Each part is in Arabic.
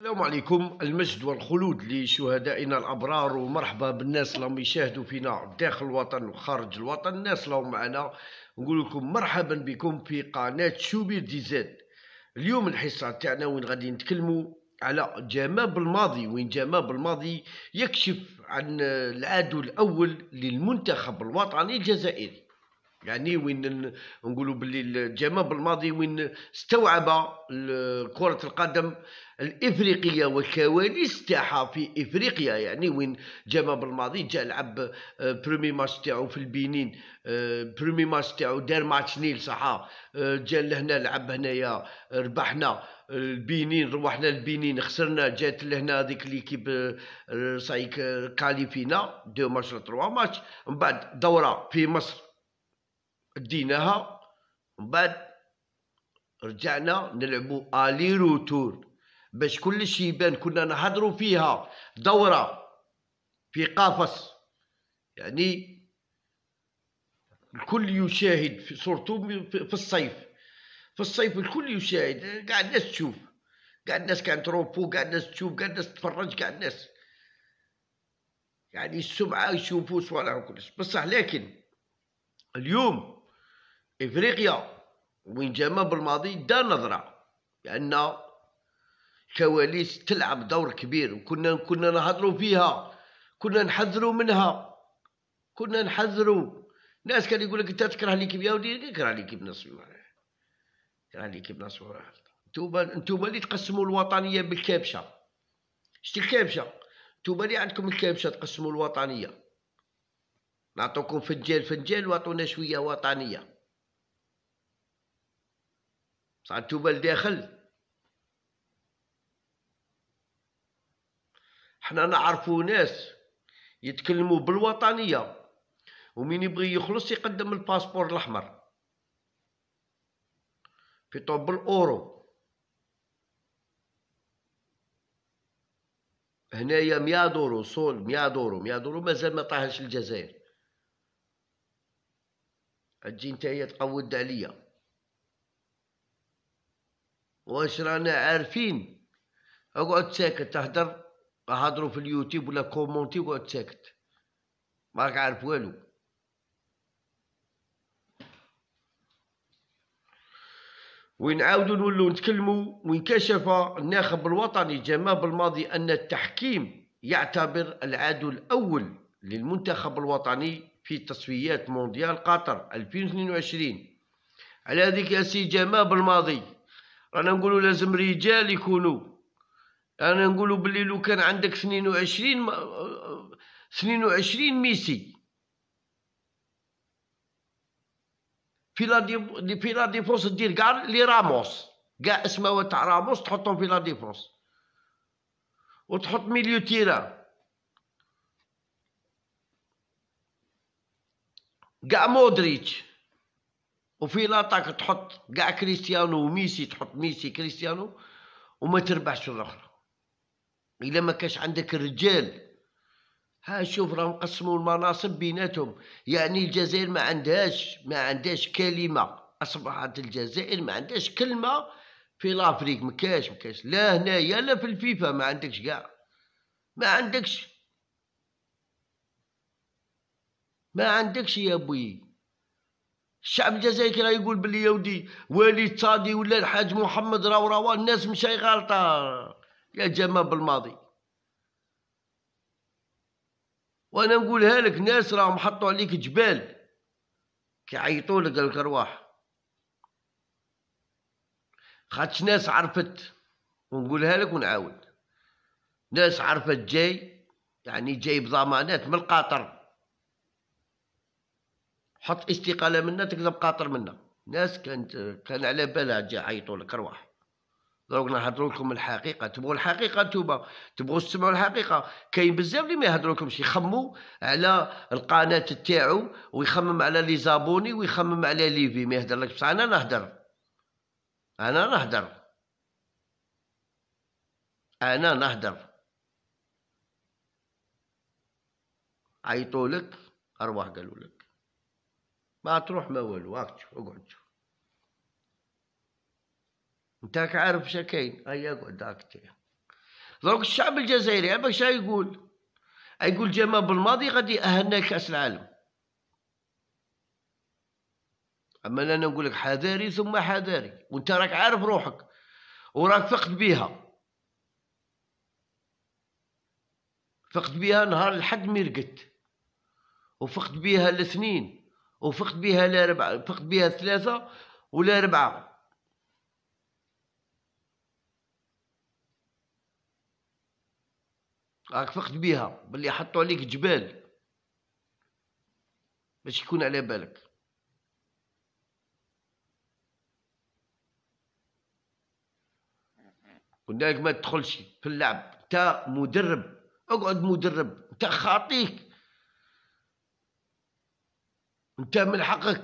السلام عليكم المجد والخلود لشهدائنا الابرار ومرحبا بالناس اللي يشاهدوا فينا داخل الوطن وخارج الوطن الناس اللي معنا نقول لكم مرحبا بكم في قناه شوبير دي زاد اليوم الحصه تاعنا وين غادي نتكلموا على جماب الماضي وين جماب الماضي يكشف عن العدو الاول للمنتخب الوطني الجزائري يعني وين نقولوا باللي الجامع بالماضي وين استوعب كرة القدم الافريقيه والكواليس تاعها في افريقيا يعني وين جاما بالماضي جا لعب برومي آه، ماتش تاعو في البنين برومي آه، ماتش تاعو دار ماتش نيل صح آه، جا لهنا لعب هنايا ربحنا البنين روحنا البنين خسرنا جات لهنا هذيك ليكيب صايك كاليفينا دو ماتش تروا ماتش من بعد دوره في مصر ديناها من بعد رجعنا نلعبوا الي روتور باش شيء يبان كنا نحضروا فيها دوره في قفص يعني الكل يشاهد في صورته في الصيف في الصيف الكل يشاهد كاع الناس تشوف كاع الناس كانت روبو كاع الناس تشوف كاع الناس تفرج كاع الناس يعني السبعه يشوفوا صوالح وكلش بصح لكن اليوم افريقيا وين جاما بالماضي دار نظره لان كواليس تلعب دور كبير وكنا كنا نهضروا فيها كنا نحذروا منها كنا نحذروا ناس كان يقول لك انت تكره ليكيب ودي نكره ليكيب ناسيونال كره ليكيب ناسيونال انتوما انتوما اللي تقسموا الوطنيه بالكبشه شتي الكبشه انتوما اللي عندكم الكبشه تقسموا الوطنيه نعطوكم فنجال فنجال واعطونا شويه وطنيه صعدتوا لداخل حنا نعرفو ناس يتكلموا بالوطنيه ومين يبغي يخلص يقدم الباسبور الاحمر في طوب الاورو هنايا ميا دورو صول ميا دورو ميا دورو مازال ما طاهش الجزائر اجي نتايا تقود عليا واش رانا عارفين اقعد ساكت تهدر هضروا في اليوتيوب ولا كومونتي واقعد ساكت ما راك عارف والو وين عاودوا نولوا نتكلموا كشف الناخب الوطني جمال بالماضي ان التحكيم يعتبر العدو الاول للمنتخب الوطني في تصفيات مونديال قطر 2022 على ذيك يا سي جمال بالماضي رانا نقولوا لازم رجال يكونوا انا نقولوا بلي لو كان عندك 22 22 ميسي في لا دي في لا ديفونس دير كاع لي راموس كاع اسماوات تاع راموس تحطهم في لا ديفونس وتحط ميليو تيرا كاع مودريتش وفي لاطاك تحط كاع كريستيانو وميسي تحط ميسي كريستيانو وما تربحش الاخرى الا ما كاش عندك الرجال ها شوف راهم قسموا المناصب بيناتهم يعني الجزائر ما عندهاش ما عندهاش كلمه اصبحت الجزائر ما عندهاش كلمه في لافريك ما كاش ما كاش لا هنايا لا في الفيفا ما عندكش كاع ما عندكش ما عندكش يا بوي الشعب الجزائري راه يقول بلي يودي وليد صادي ولا الحاج محمد راه راه الناس مشاي غالطه يا جما بالماضي وانا نقولها لك ناس راهم حطوا عليك جبال كيعيطوا لك الكرواح خاطش ناس عرفت ونقولها لك ونعاود ناس عرفت جاي يعني جاي بضمانات من القطر حط استقاله منا تكذب قاطر منا ناس كانت كان على بالها جا عيطوا لك ارواح دروك نهضروا لكم الحقيقه تبغوا الحقيقه انتوما تبغوا تسمعوا الحقيقه كاين بزاف اللي ما لكمش يخموا على القناه تاعو ويخمم على لي زابوني ويخمم على ليفي ما لك بصح انا نهضر انا نهضر انا نهضر عيطوا لك ارواح قالوا لك ما تروح ما والو هاك اقعد شوف انت عارف شكاين هيا اقعد هاك دونك الشعب الجزائري اما شا يقول يقول جمال بالماضي غادي يأهلنا لكأس العالم اما انا نقول لك حذاري ثم حذاري وانت راك عارف روحك وراك فقت بيها فقت بيها نهار الحد ميرقت وفقت بيها الاثنين وفقت بها لا ربعة فقت بها ثلاثة ولا ربعة راك فقت بها باللي حطوا عليك جبال باش يكون على بالك قلنا لك ما تدخلش في اللعب انت مدرب اقعد مدرب انت خاطيك انت من حقك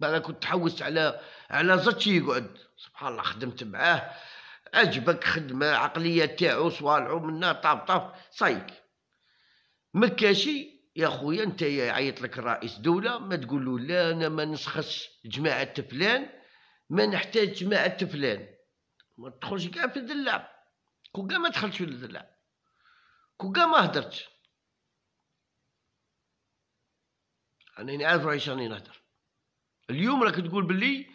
بعدا كنت تحوس على على زتشي يقعد سبحان الله خدمت معاه عجبك خدمه عقليه تاعو صوالعو منا طاب طاب صايك مكاشي يا خويا انت عيط لك رئيس دوله ما تقول له لا انا ما نسخش جماعه فلان ما نحتاج جماعه فلان ما تدخلش كاع في الذلاب كون كاع ما دخلتش في الذلاب كون كاع ما هدرتش انا يعني عارف راهي شاني نهدر اليوم راك تقول باللي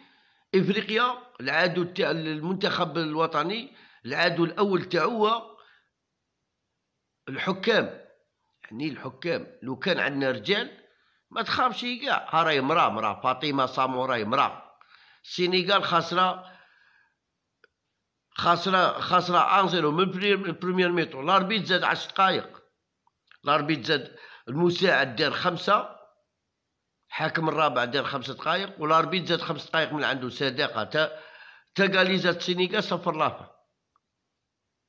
افريقيا العدو تاع المنتخب الوطني العدو الاول تاعو الحكام يعني الحكام لو كان عندنا رجال ما تخافش كاع ها راهي مرا مرا فاطمه ساموراي مرا السنغال خاسره خاسره خاسره انزيرو من بريمير ميتو لاربيت زاد 10 دقائق لاربيت زاد المساعد دار خمسه حاكم الرابع دار خمس دقائق والاربيت زاد خمس دقائق من عنده صداقه تا زاد السينيغال صفر لافا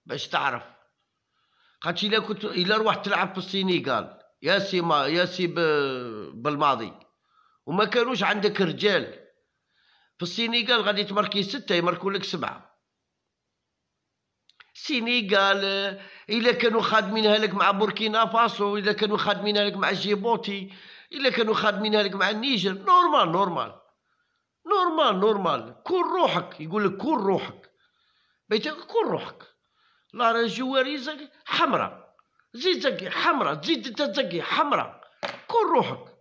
باش تعرف خاطش الا كنت الا روحت تلعب في السينيكال يا سي ما يا سي ب... بالماضي وما كانوش عندك رجال في السينيكال غادي تماركي ستة يماركوا لك سبعة السينيكال الا كانوا خادمينها لك مع بوركينا فاسو الا كانوا خادمينها لك مع جيبوتي الا كانوا خادمينها لك مع النيجر نورمال نورمال نورمال نورمال كون روحك يقول لك كون روحك بيتك كون روحك لا جواريزك حمراء زيد زكي حمراء تزيد انت تزكي حمراء كون روحك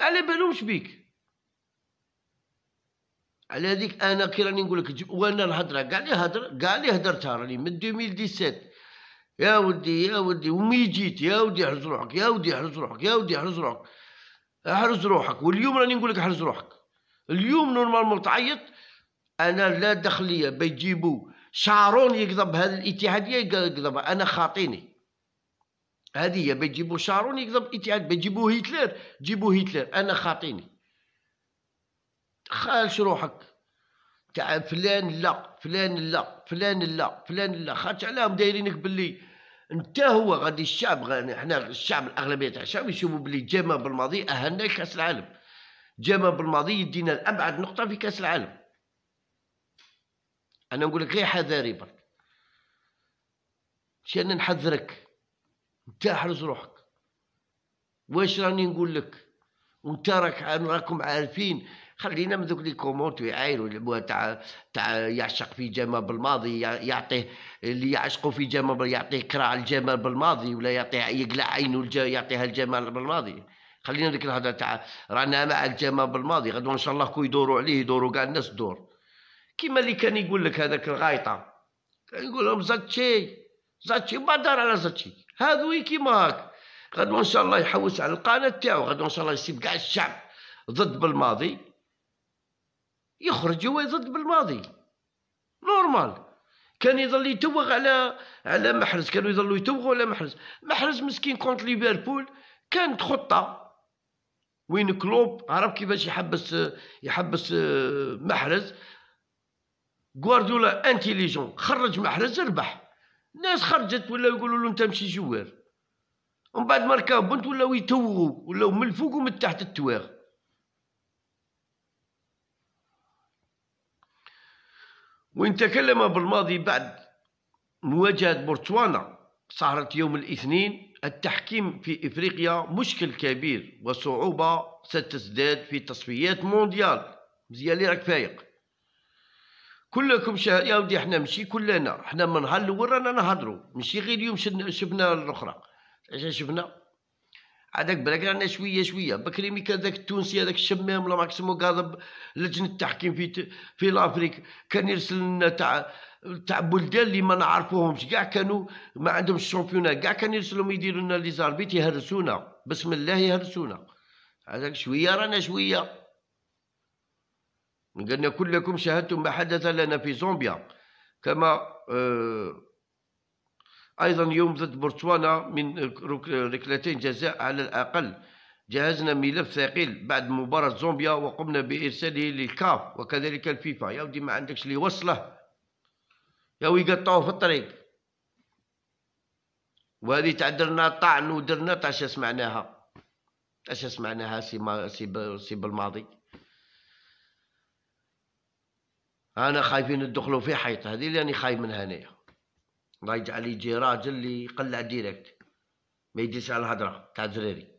على بالهمش بيك على هذيك انا كي راني نقول لك وانا الهضره كاع لي هضر كاع لي هضرتها راني من 2017 يا ودي يا ودي ومي جيت يا ودي احرز روحك يا ودي احرز روحك يا ودي احرز روحك احرز روحك واليوم راني نقول لك احرز روحك اليوم نورمالمون تعيط انا لا دخليه بيجيبوا شارون يكذب هذا الاتحاديه يكذب انا خاطيني هذه هي بيجيبوا شارون يكذب الاتحاد بيجيبوا هتلر جيبوا هتلر انا خاطيني خالش روحك تاع فلان لا فلان لا فلان لا فلان لا خاطش علاه دايرينك باللي انت هو غادي الشعب غادي حنا الشعب الاغلبيه تاع الشعب يشوفوا باللي جاما بالماضي اهلنا كاس العالم جاما بالماضي يدينا لابعد نقطه في كاس العالم انا نقول لك غير حذاري برك مش انا نحذرك انت احرز روحك واش راني نقول لك وانت راك راكم عارفين خلينا من ذوك لي كومونت ويعايروا تاع تاع يعشق في جمال بالماضي يعطيه اللي يعشقوا في جمال يعطيه كراع الجمال بالماضي ولا يعطيه يقلع عينه يعطيها الجمال بالماضي خلينا ذيك الهضره تاع رانا مع الجمال بالماضي غدوه ان شاء الله كو يدوروا عليه يدوروا كاع الناس دور كيما اللي كان يقول لك هذاك الغايطه كان يقول لهم زاتشي زاتشي ما دار على زاتشي هذو كيما هاك غدوه ان شاء الله يحوس على القناه تاعو غدوه ان شاء الله يسيب كاع الشعب ضد بالماضي يخرج هو يضد بالماضي نورمال كان يظل يتوغ على على محرز كانوا يظلوا يتوغوا على محرز محرز مسكين كونت ليفربول كانت خطه وين كلوب عرف كيفاش يحبس يحبس آه، محرز غوارديولا انتيليجون خرج محرز ربح الناس خرجت ولاو يقولوا له انت مشي جوار ومن بعد ماركا بنت ولاو يتوغوا ولاو من الفوق ومن تحت التواغ وإن تكلم بالماضي بعد مواجهة بورتسوانا سهرة يوم الاثنين التحكيم في إفريقيا مشكل كبير وصعوبة ستزداد في تصفيات مونديال مزيان راك فايق كلكم شا... يا ودي احنا ماشي كلنا احنا من نهار الاول رانا نهضروا ماشي غير يوم شفنا الاخرى شفنا هذاك بلاك رانا شويه شويه بكري مي كان ذاك التونسي هذاك الشمام ولا ماكسيمو اسمو قاضب لجنه التحكيم في في لافريك كان يرسل لنا تاع تاع بلدان اللي ما نعرفوهمش كاع كانوا ما عندهمش الشامبيونات كاع كان يرسلهم يديروا لنا لي زاربيت يهرسونا بسم الله يهرسونا هذاك شويه رانا شويه قلنا كلكم شاهدتم ما حدث لنا في زومبيا كما آه أيضا يوم ضد بورتسوانا من ركلتين جزاء على الأقل جهزنا ملف ثقيل بعد مباراة زومبيا وقمنا بإرساله للكاف وكذلك الفيفا يا ودي ما عندكش لي وصله يا ويقطعوه في الطريق وهذه تعدرنا طعن ودرنا تاع سمعناها اش سمعناها سي ما سي, سي بالماضي انا خايفين ندخلوا في حيط هذه اللي انا خايف منها انايا الله يجعل يجي راجل اللي يقلع ديريكت ما يجيش على الهضره تاع زريري